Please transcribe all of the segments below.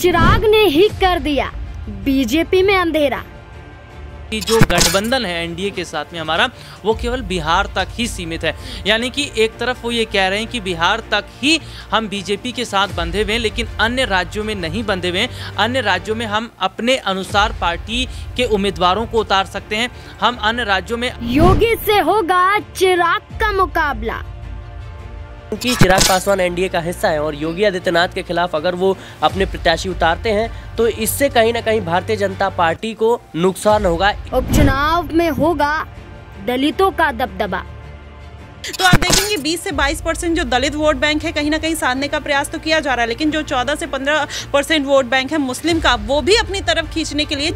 चिराग ने ही कर दिया बीजेपी में अंधेरा कि जो गठबंधन है एनडीए के साथ में हमारा वो केवल बिहार तक ही सीमित है यानी कि एक तरफ वो ये कह रहे हैं कि बिहार तक ही हम बीजेपी के साथ बंधे हुए हैं लेकिन अन्य राज्यों में नहीं बंधे हुए हैं अन्य राज्यों में हम अपने अनुसार पार्टी के उम्मीदवारों को उतार सकते हैं हम अन्य राज्यों में योगी से होगा चिराग का मुकाबला क्योंकि चिराग पासवान एनडीए का हिस्सा है और योगी आदित्यनाथ के खिलाफ अगर वो अपने प्रत्याशी उतारते हैं तो इससे कहीं ना कहीं भारतीय जनता पार्टी को नुकसान होगा उपचुनाव में होगा दलितों का दबदबा तो आप देखेंगे 20 से 22 परसेंट जो दलित वोट बैंक है कहीं ना कहीं साधने का प्रयास तो किया जा रहा है लेकिन जो 14 से 15 परसेंट वोट बैंक है मुस्लिम का वो भी अपनी तरफ खींचने के लिए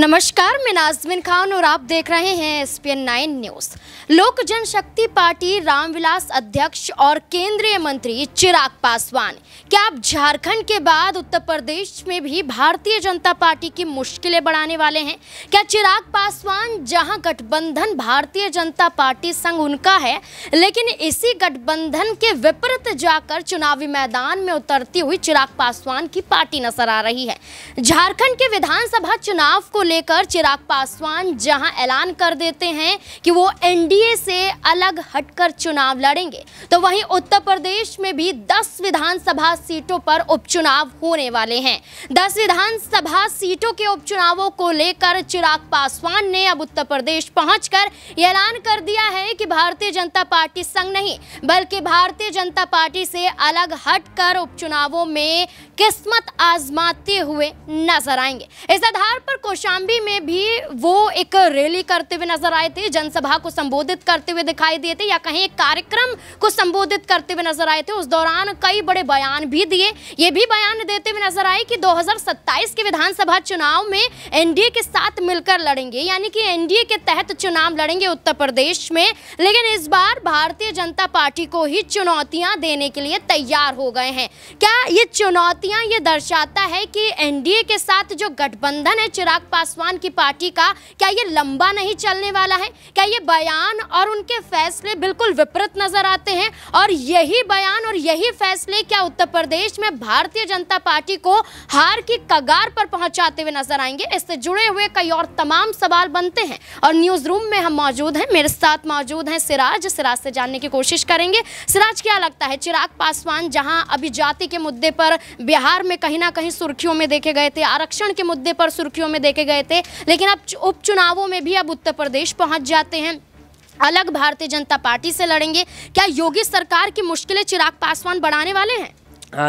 नमस्कार मैं नाजमिन खान और आप देख रहे हैं S P N nine news Lok Janshakti party Ramvilas अध्यक्ष और केंद्रीय मंत्री चिराग पासवान क्या आप झारखंड के बाद उत्तर प्रदेश में भी भारतीय जनता पार्टी की मुश्किलें बढ़ाने वाले हैं क्या चिराग पासवान जहां गठबंधन भारतीय जनता पार्टी संघ उनका है लेकिन इसी गठबंधन के विपरीत जाकर चुनावी मैदान में उतरती हुई चिराग पासवान की पार्टी नजर आ रही है झारखंड के विधानसभा चुनाव को लेकर चिराग पासवान जहां ऐलान कर देते हैं कि वो एनडीए से अलग हटकर चुनाव लड़ेंगे तो वहीं उत्तर प्रदेश में भी 10 विधानसभा सीटों पर उपचुनाव होने वाले हैं 10 विधानसभा सीटों के उपचुनावों को लेकर चिराग पासवान ने अब उत्तर प्रदेश पहुंचकर ऐलान कर दिया है कि भारतीय जनता पार्टी संघ नहीं बल्कि भारतीय जनता पार्टी से अलग हट उपचुनावों में किस्मत आजमाते हुए नजर आएंगे इस आधार पर कोशाम कौशाम्बी में भी वो एक रैली करते हुए नजर आए थे जनसभा को संबोधित करते हुए दिखाई दिए थे या कहीं एक कार्यक्रम को संबोधित करते हुए नजर आए थे उस दौरान कई बड़े बयान भी दिए ये भी बयान देते हुए नजर आए कि 2027 के विधानसभा चुनाव में एनडीए के साथ मिलकर लड़ेंगे यानी कि एनडीए के तहत चुनाव लड़ेंगे उत्तर प्रदेश में लेकिन इस बार भारतीय जनता पार्टी को ही चुनौतियां देने के लिए तैयार हो गए हैं क्या ये चुनौतियां ये दर्शाता है कि एनडीए के साथ जो गठबंधन है चिराग पासवान की पार्टी का क्या ये लंबा नहीं चलने वाला है क्या ये बयान और उनके फैसले बिल्कुल विपरीत नजर आते हैं और यही बयान और यही फैसले क्या उत्तर प्रदेश में भारतीय जनता पार्टी को हार की कगार पर पहुंचाते हुए नजर आएंगे इससे जुड़े हुए कई और तमाम सवाल बनते हैं और न्यूज रूम में हम मौजूद हैं मेरे साथ मौजूद हैं सिराज सिराज से जानने की कोशिश करेंगे सिराज क्या लगता है चिराग पासवान जहां अभी जाति के मुद्दे पर बिहार में कहीं ना कहीं सुर्खियों में देखे गए थे आरक्षण के मुद्दे पर सुर्खियों में देखे गए थे लेकिन अब उपचुनावों में भी अब उत्तर प्रदेश पहुंच जाते हैं अलग भारतीय जनता पार्टी से लड़ेंगे क्या योगी सरकार की मुश्किलें चिराग पासवान बढ़ाने वाले हैं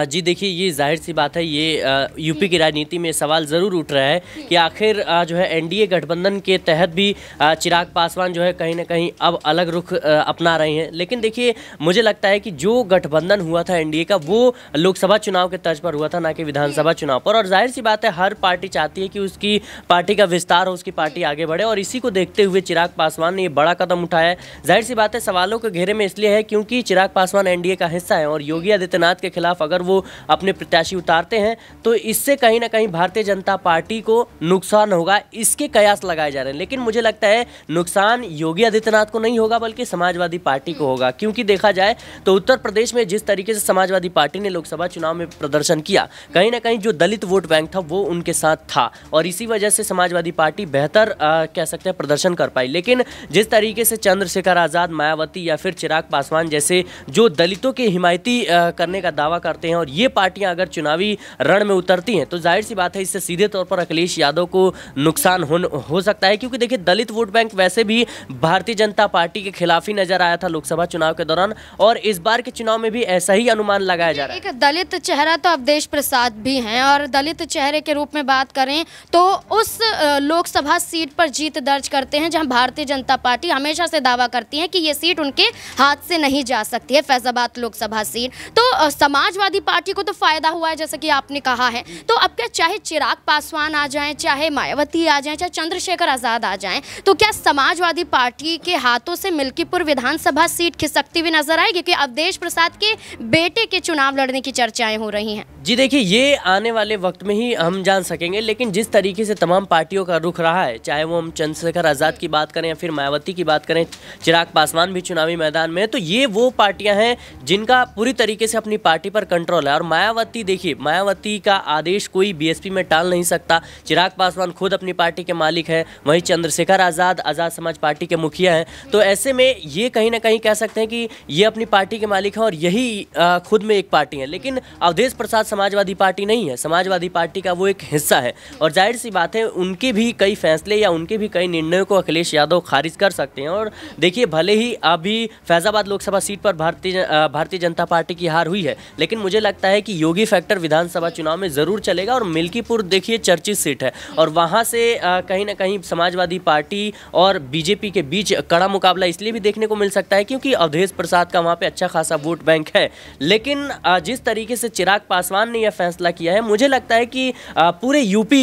जी देखिए ये जाहिर सी बात है ये यूपी की राजनीति में सवाल ज़रूर उठ रहा है कि आखिर जो है एनडीए गठबंधन के तहत भी चिराग पासवान जो है कहीं ना कहीं अब अलग रुख अपना रहे हैं लेकिन देखिए मुझे लगता है कि जो गठबंधन हुआ था एनडीए का वो लोकसभा चुनाव के तर्ज पर हुआ था ना कि विधानसभा चुनाव पर और जाहिर सी बात है हर पार्टी चाहती है कि उसकी पार्टी का विस्तार हो उसकी पार्टी आगे बढ़े और इसी को देखते हुए चिराग पासवान ने ये बड़ा कदम उठाया है जाहिर सी बात है सवालों के घेरे में इसलिए है क्योंकि चिराग पासवान एनडीए का हिस्सा है और योगी आदित्यनाथ के खिलाफ अगर वो अपने प्रत्याशी उतारते हैं तो इससे कहीं ना कहीं भारतीय जनता पार्टी को नुकसान होगा इसके कयास लगाए जा रहे हैं लेकिन मुझे लगता है नुकसान योगी आदित्यनाथ को नहीं होगा बल्कि समाजवादी पार्टी को होगा क्योंकि देखा जाए तो उत्तर प्रदेश में जिस तरीके से समाजवादी पार्टी ने लोकसभा चुनाव में प्रदर्शन किया कहीं ना कहीं जो दलित वोट बैंक था वो उनके साथ था और इसी वजह से समाजवादी पार्टी बेहतर कह सकते हैं प्रदर्शन कर पाई लेकिन जिस तरीके से चंद्रशेखर आज़ाद मायावती या फिर चिराग पासवान जैसे जो दलितों के हिमायती करने का दावा करते करते हैं और ये पार्टियां अगर चुनावी रण में उतरती हैं तो जाहिर सी बात है इससे सीधे तौर पर अखिलेश यादव को नुकसान हो, हो सकता है क्योंकि देखिए दलित वोट बैंक वैसे भी भारतीय जनता पार्टी के खिलाफ ही नजर आया था लोकसभा चुनाव के दौरान और इस बार के चुनाव में भी ऐसा ही अनुमान लगाया जा रहा है एक दलित चेहरा तो अवधेश प्रसाद भी हैं और दलित चेहरे के रूप में बात करें तो उस लोकसभा सीट पर जीत दर्ज करते हैं जहाँ भारतीय जनता पार्टी हमेशा से दावा करती है कि ये सीट उनके हाथ से नहीं जा सकती है फैजाबाद लोकसभा सीट तो समाजवादी समाजवादी पार्टी को तो फायदा हुआ है जैसा कि आपने कहा है तो अब क्या चाहे चिराग पासवान आ जाएं चाहे मायावती आ जाएं चाहे चंद्रशेखर आज़ाद आ जाएं तो क्या समाजवादी पार्टी के हाथों से मिल्कीपुर विधानसभा सीट खिसकती हुई नजर आएगी क्योंकि अवधेश प्रसाद के बेटे के चुनाव लड़ने की चर्चाएं हो रही है जी देखिए ये आने वाले वक्त में ही हम जान सकेंगे लेकिन जिस तरीके से तमाम पार्टियों का रुख रहा है चाहे वो हम चंद्रशेखर आज़ाद की बात करें या फिर मायावती की बात करें चिराग पासवान भी चुनावी मैदान में तो ये वो पार्टियां हैं जिनका पूरी तरीके से अपनी पार्टी पर कंट्रोल है और मायावती देखिए मायावती का आदेश कोई बीएसपी में टाल नहीं सकता चिराग पासवान खुद अपनी पार्टी के मालिक हैं वहीं चंद्रशेखर आज़ाद आज़ाद समाज पार्टी के मुखिया हैं तो ऐसे में ये कहीं ना कहीं कह सकते हैं कि ये अपनी पार्टी के मालिक हैं और यही खुद में एक पार्टी है लेकिन अवधेश प्रसाद समाजवादी पार्टी नहीं है समाजवादी पार्टी का वो एक हिस्सा है और जाहिर सी बात है उनके भी कई फैसले या उनके भी कई निर्णयों को अखिलेश यादव खारिज कर सकते हैं और देखिए भले ही अभी फैज़ाबाद लोकसभा सीट पर भारतीय भारतीय जनता पार्टी की हार हुई है लेकिन मुझे लगता है कि योगी फैक्टर विधानसभा चुनाव में ज़रूर चलेगा और मिल्कीपुर देखिए चर्चित सीट है और वहाँ से कहीं ना कहीं समाजवादी पार्टी और बीजेपी के बीच कड़ा मुकाबला इसलिए भी देखने को मिल सकता है क्योंकि अवधेश प्रसाद का वहाँ पर अच्छा खासा वोट बैंक है लेकिन जिस तरीके से चिराग पासवान ने यह फैसला किया है मुझे लगता है कि पूरे यूपी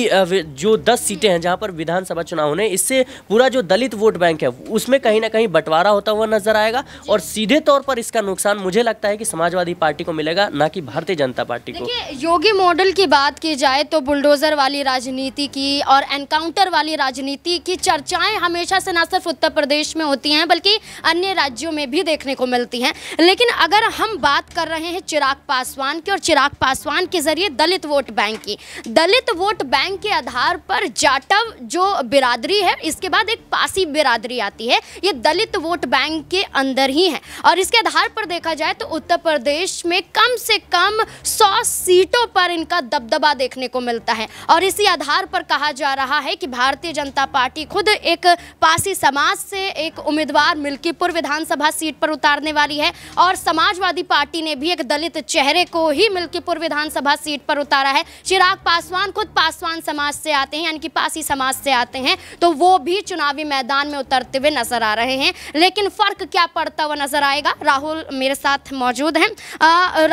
जो दस सीटें हैं जहाँ पर विधानसभा चुनाव होने इससे पूरा जो दलित वोट बैंक है उसमें कहीं ना कहीं बंटवारा होता हुआ नजर आएगा और सीधे तौर पर इसका नुकसान मुझे लगता है कि समाजवादी पार्टी को मिलेगा ना कि बाकी भारतीय जनता पार्टी को योगी मॉडल की बात की जाए तो बुलडोजर वाली राजनीति की और एनकाउंटर वाली राजनीति की चर्चाएं हमेशा से न सिर्फ उत्तर प्रदेश में होती हैं बल्कि अन्य राज्यों में भी देखने को मिलती हैं लेकिन अगर हम बात कर रहे हैं चिराग पासवान की और चिराग पासवान के जरिए दलित वोट बैंक की दलित वोट बैंक के आधार पर जाटव जो बिरादरी है इसके बाद एक पासी बिरादरी आती है ये दलित वोट बैंक के अंदर ही है और इसके आधार पर देखा जाए तो उत्तर प्रदेश में कम से से कम 100 सीटों पर इनका दबदबा देखने को मिलता है और इसी आधार पर कहा जा रहा है कि भारतीय जनता पार्टी खुद एक पासी समाज से एक उम्मीदवार मिल्कीपुर विधानसभा सीट पर उतारने वाली है और समाजवादी पार्टी ने भी एक दलित चेहरे को ही मिल्कीपुर विधानसभा सीट पर उतारा है चिराग पासवान खुद पासवान समाज से आते हैं यानी कि पासी समाज से आते हैं तो वो भी चुनावी मैदान में उतरते हुए नजर आ रहे हैं लेकिन फर्क क्या पड़ता हुआ नजर आएगा राहुल मेरे साथ मौजूद हैं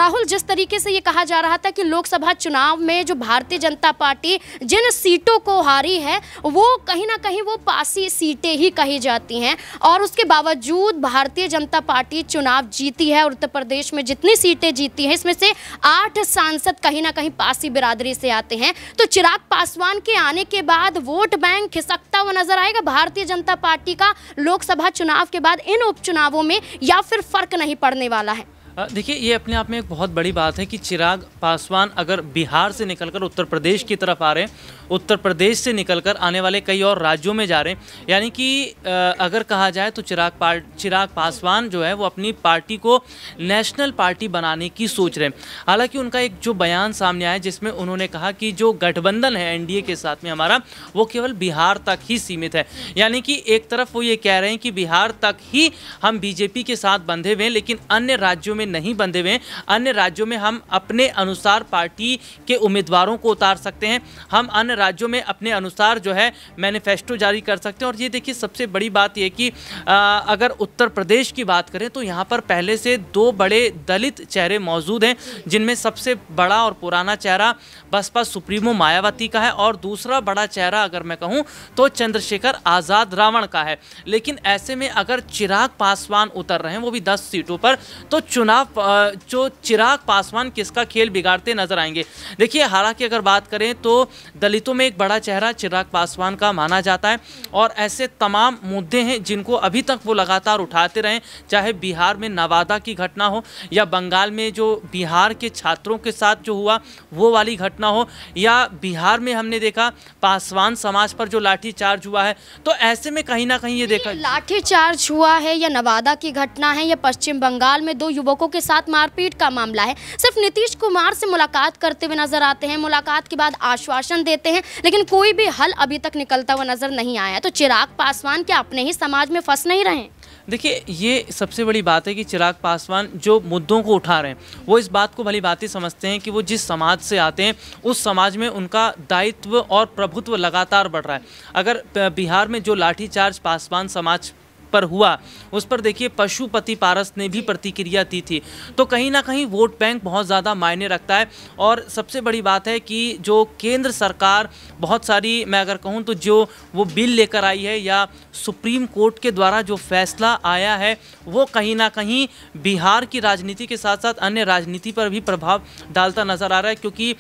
राहुल जिस तरीके से ये कहा जा रहा था कि लोकसभा चुनाव में जो भारतीय जनता पार्टी जिन सीटों को हारी है वो कहीं ना कहीं वो पासी सीटें ही कही जाती हैं और उसके बावजूद भारतीय जनता पार्टी चुनाव जीती है उत्तर प्रदेश में जितनी सीटें जीती हैं इसमें से आठ सांसद कहीं ना कहीं पासी बिरादरी से आते हैं तो चिराग पासवान के आने के बाद वोट बैंक खिसकता हुआ नजर आएगा भारतीय जनता पार्टी का लोकसभा चुनाव के बाद इन उपचुनावों में या फिर फर्क नहीं पड़ने वाला है देखिए ये अपने आप में एक बहुत बड़ी बात है कि चिराग पासवान अगर बिहार से निकलकर उत्तर प्रदेश की तरफ आ रहे हैं उत्तर प्रदेश से निकलकर आने वाले कई और राज्यों में जा रहे हैं यानी कि अगर कहा जाए तो चिराग पार चिराग पासवान जो है वो अपनी पार्टी को नेशनल पार्टी बनाने की सोच रहे हैं हालांकि उनका एक जो बयान सामने आया जिसमें उन्होंने कहा कि जो गठबंधन है एनडीए के साथ में हमारा वो केवल बिहार तक ही सीमित है यानी कि एक तरफ वो ये कह रहे हैं कि बिहार तक ही हम बीजेपी के साथ बंधे हुए हैं लेकिन अन्य राज्यों में में नहीं बंधे हुए हैं अन्य राज्यों में हम अपने अनुसार पार्टी के उम्मीदवारों को उतार सकते हैं हम अन्य राज्यों में अपने अनुसार जो है मैनिफेस्टो जारी कर सकते हैं और ये देखिए सबसे बड़ी बात यह कि आ, अगर उत्तर प्रदेश की बात करें तो यहाँ पर पहले से दो बड़े दलित चेहरे मौजूद हैं जिनमें सबसे बड़ा और पुराना चेहरा बसपा सुप्रीमो मायावती का है और दूसरा बड़ा चेहरा अगर मैं कहूँ तो चंद्रशेखर आज़ाद रावण का है लेकिन ऐसे में अगर चिराग पासवान उतर रहे हैं वो भी दस सीटों पर तो चुनाव खिलाफ जो चिराग पासवान किसका खेल बिगाड़ते नजर आएंगे देखिए हालांकि अगर बात करें तो दलितों में एक बड़ा चेहरा चिराग पासवान का माना जाता है और ऐसे तमाम मुद्दे हैं जिनको अभी तक वो लगातार उठाते रहें चाहे बिहार में नवादा की घटना हो या बंगाल में जो बिहार के छात्रों के साथ जो हुआ वो वाली घटना हो या बिहार में हमने देखा पासवान समाज पर जो लाठीचार्ज हुआ है तो ऐसे में कहीं ना कहीं ये देखा लाठीचार्ज हुआ है या नवादा की घटना है या पश्चिम बंगाल में दो युवकों युवकों के साथ मारपीट का मामला है सिर्फ नीतीश कुमार से मुलाकात करते हुए नजर आते हैं मुलाकात के बाद आश्वासन देते हैं लेकिन कोई भी हल अभी तक निकलता हुआ नजर नहीं आया तो चिराग पासवान क्या अपने ही समाज में फंस नहीं रहे देखिए ये सबसे बड़ी बात है कि चिराग पासवान जो मुद्दों को उठा रहे हैं वो इस बात को भली बात ही समझते हैं कि वो जिस समाज से आते हैं उस समाज में उनका दायित्व और प्रभुत्व लगातार बढ़ रहा है अगर बिहार में जो लाठीचार्ज पासवान समाज पर हुआ उस पर देखिए पशुपति पारस ने भी प्रतिक्रिया दी थी तो कहीं ना कहीं वोट बैंक बहुत ज़्यादा मायने रखता है और सबसे बड़ी बात है कि जो केंद्र सरकार बहुत सारी मैं अगर कहूँ तो जो वो बिल लेकर आई है या सुप्रीम कोर्ट के द्वारा जो फैसला आया है वो कहीं ना कहीं बिहार की राजनीति के साथ साथ अन्य राजनीति पर भी प्रभाव डालता नज़र आ रहा है क्योंकि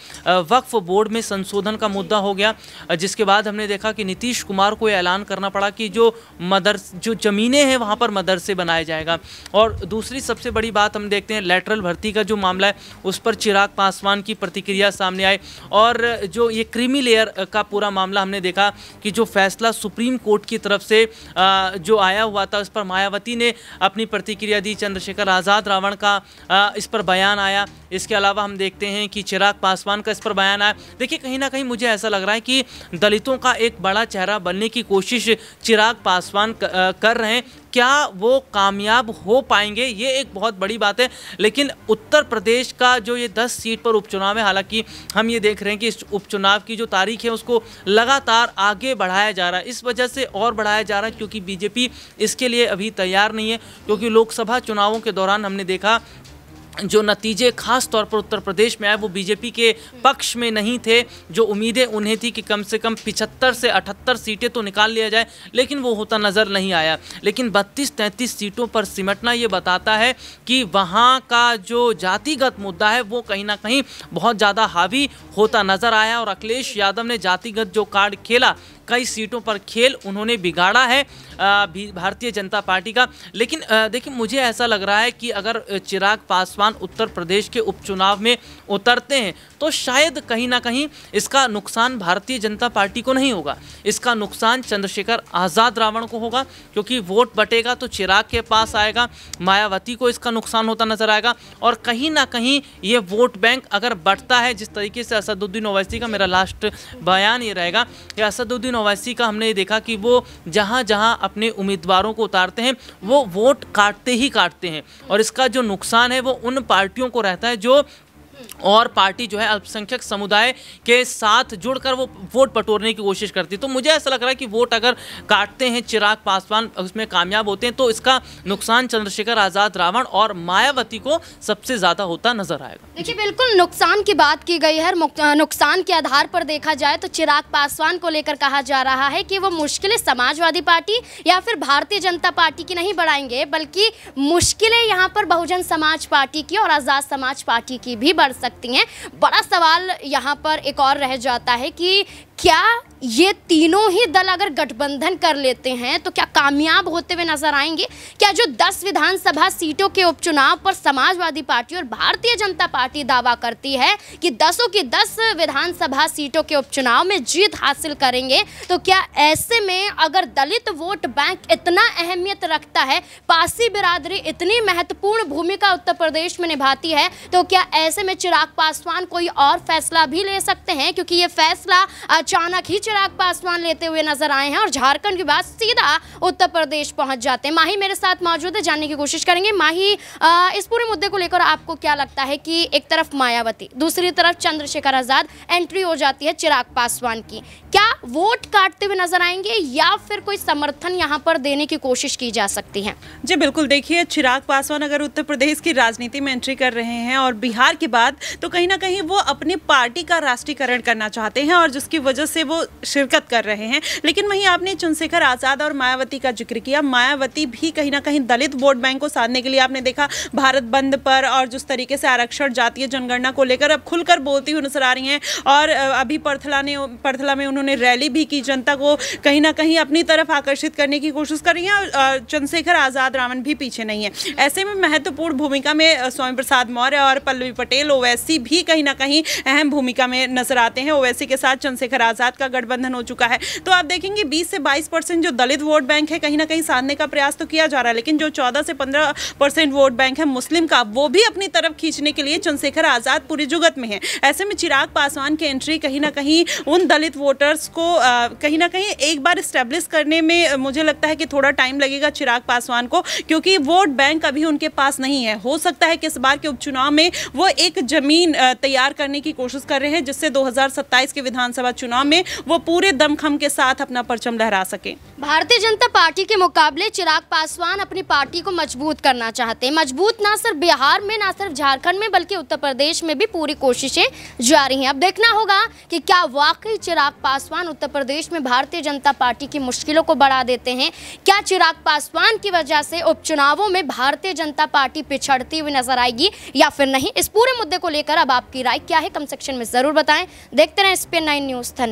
वक्फ बोर्ड में संशोधन का मुद्दा हो गया जिसके बाद हमने देखा कि नीतीश कुमार को ऐलान करना पड़ा कि जो मदर जो जमीन ज़मीनें हैं वहाँ पर मदरसे बनाया जाएगा और दूसरी सबसे बड़ी बात हम देखते हैं लेटरल भर्ती का जो मामला है उस पर चिराग पासवान की प्रतिक्रिया सामने आई और जो ये क्रीमी लेयर का पूरा मामला हमने देखा कि जो फैसला सुप्रीम कोर्ट की तरफ से जो आया हुआ था उस पर मायावती ने अपनी प्रतिक्रिया दी चंद्रशेखर आज़ाद रावण का इस पर बयान आया इसके अलावा हम देखते हैं कि चिराग पासवान का इस पर बयान आया देखिए कहीं ना कहीं मुझे ऐसा लग रहा है कि दलितों का एक बड़ा चेहरा बनने की कोशिश चिराग पासवान कर रहे हैं हैं क्या वो कामयाब हो पाएंगे ये एक बहुत बड़ी बात है लेकिन उत्तर प्रदेश का जो ये दस सीट पर उपचुनाव है हालांकि हम ये देख रहे हैं कि इस उपचुनाव की जो तारीख है उसको लगातार आगे बढ़ाया जा रहा है इस वजह से और बढ़ाया जा रहा है क्योंकि बीजेपी इसके लिए अभी तैयार नहीं है क्योंकि लोकसभा चुनावों के दौरान हमने देखा जो नतीजे खास तौर पर उत्तर प्रदेश में आए वो बीजेपी के पक्ष में नहीं थे जो उम्मीदें उन्हें थी कि कम से कम 75 से 78 सीटें तो निकाल लिया जाए लेकिन वो होता नज़र नहीं आया लेकिन 32-33 सीटों पर सिमटना ये बताता है कि वहाँ का जो जातिगत मुद्दा है वो कहीं ना कहीं बहुत ज़्यादा हावी होता नज़र आया और अखिलेश यादव ने जातिगत जो कार्ड खेला कई सीटों पर खेल उन्होंने बिगाड़ा है भारतीय जनता पार्टी का लेकिन देखिए मुझे ऐसा लग रहा है कि अगर चिराग पासवान उत्तर प्रदेश के उपचुनाव में उतरते हैं तो शायद कहीं ना कहीं इसका नुकसान भारतीय जनता पार्टी को नहीं होगा इसका नुकसान चंद्रशेखर आज़ाद रावण को होगा क्योंकि वोट बटेगा तो चिराग के पास आएगा मायावती को इसका नुकसान होता नजर आएगा और कहीं ना कहीं ये वोट बैंक अगर बढ़ता है जिस तरीके से असदुद्दीन ओवैसी का मेरा लास्ट बयान ये रहेगा कि असदुद्दीन मोहसिन ओवैसी का हमने देखा कि वो जहाँ जहाँ अपने उम्मीदवारों को उतारते हैं वो वोट काटते ही काटते हैं और इसका जो नुकसान है वो उन पार्टियों को रहता है जो और पार्टी जो है अल्पसंख्यक समुदाय के साथ जुड़कर वो वोट बटोरने की कोशिश करती है तो मुझे ऐसा लग रहा है कि वोट अगर काटते हैं चिराग पासवान उसमें कामयाब होते हैं तो इसका नुकसान चंद्रशेखर आज़ाद रावण और मायावती को सबसे ज़्यादा होता नजर आएगा देखिए बिल्कुल नुकसान की बात की गई है नुकसान के आधार पर देखा जाए तो चिराग पासवान को लेकर कहा जा रहा है कि वो मुश्किलें समाजवादी पार्टी या फिर भारतीय जनता पार्टी की नहीं बढ़ाएंगे बल्कि मुश्किलें यहाँ पर बहुजन समाज पार्टी की और आज़ाद समाज पार्टी की भी कर सकती हैं बड़ा सवाल यहाँ पर एक और रह जाता है कि क्या ये तीनों ही दल अगर गठबंधन कर लेते हैं तो क्या कामयाब होते हुए नजर आएंगे क्या जो 10 विधानसभा सीटों के उपचुनाव पर समाजवादी पार्टी और भारतीय जनता पार्टी दावा करती है कि दसों की दस विधानसभा सीटों के उपचुनाव में जीत हासिल करेंगे तो क्या ऐसे में अगर दलित वोट बैंक इतना अहमियत रखता है पासी बिरादरी इतनी महत्वपूर्ण भूमिका उत्तर प्रदेश में निभाती है तो क्या ऐसे में चिराग पासवान कोई और फैसला भी ले सकते हैं क्योंकि ये फैसला अचानक ही चिराग पासवान लेते हुए नजर आए हैं और झारखंड के बाद सीधा उत्तर प्रदेश पहुंच जाते हैं माही मेरे साथ मौजूद है जानने की कोशिश करेंगे माही आ, इस पूरे मुद्दे को लेकर आपको क्या लगता है कि एक तरफ मायावती दूसरी तरफ चंद्रशेखर आजाद एंट्री हो जाती है चिराग पासवान की क्या वोट काटते हुए नजर आएंगे या फिर कोई समर्थन यहाँ पर देने की कोशिश की जा सकती है जी बिल्कुल देखिए चिराग पासवान अगर उत्तर प्रदेश की राजनीति में एंट्री कर रहे हैं और बिहार के बाद तो कहीं ना कहीं वो अपनी पार्टी का राष्ट्रीयकरण करना चाहते हैं और जिसकी वजह से वो शिरकत कर रहे हैं लेकिन वहीं आपने चंद्रशेखर आज़ाद और मायावती का जिक्र किया मायावती भी कहीं ना कहीं दलित वोट बैंक को साधने के लिए आपने देखा भारत बंद पर और जिस तरीके से आरक्षण जातीय जनगणना को लेकर अब खुलकर बोलती हुई नजर आ रही हैं और अभी परथला ने परथला में उन्होंने रैली भी की जनता को कहीं ना कहीं अपनी तरफ आकर्षित करने की कोशिश कर रही हैं और चंद्रशेखर आज़ाद रावण भी पीछे नहीं है ऐसे में महत्वपूर्ण भूमिका में स्वामी प्रसाद मौर्य और पल्लवी पटेल ओवैसी भी कहीं ना कहीं अहम भूमिका में नजर आते हैं ओवैसी के साथ चंद्रशेखर आज़ाद का गठबंधन हो चुका है तो आप देखेंगे बीस से बाईस जो दलित वोट बैंक है कहीं ना कहीं साधने का प्रयास तो किया जा रहा है लेकिन जो चौदह से पंद्रह वोट बैंक है मुस्लिम का वो भी अपनी तरफ खींचने के लिए चंद्रशेखर आज़ाद पूरी जुगत में है ऐसे में चिराग पासवान की एंट्री कहीं ना कहीं उन दलित वोटर्स को कहीं ना कहीं एक बार स्टैब्लिश करने में मुझे लगता है कि थोड़ा टाइम लगेगा चिराग पासवान को क्योंकि वोट बैंक अभी उनके पास नहीं है हो सकता है कि इस बार के उपचुनाव में वो एक जमीन तैयार करने की कोशिश कर रहे हैं जिससे दो के विधानसभा चुनाव चुनाव में वो पूरे दमखम के साथ अपना परचम लहरा सके भारतीय जनता पार्टी के मुकाबले चिराग पासवान अपनी पार्टी को मजबूत करना चाहते हैं मजबूत ना सिर्फ बिहार में ना सिर्फ झारखंड में बल्कि उत्तर प्रदेश में भी पूरी कोशिशें जारी हैं अब देखना होगा कि क्या वाकई चिराग पासवान उत्तर प्रदेश में भारतीय जनता पार्टी की मुश्किलों को बढ़ा देते हैं क्या चिराग पासवान की वजह से उपचुनावों में भारतीय जनता पार्टी पिछड़ती हुई नजर आएगी या फिर नहीं इस पूरे मुद्दे को लेकर अब आपकी राय क्या है कम सेक्शन में जरूर बताएं देखते रहें स्पेन नाइन न्यूज़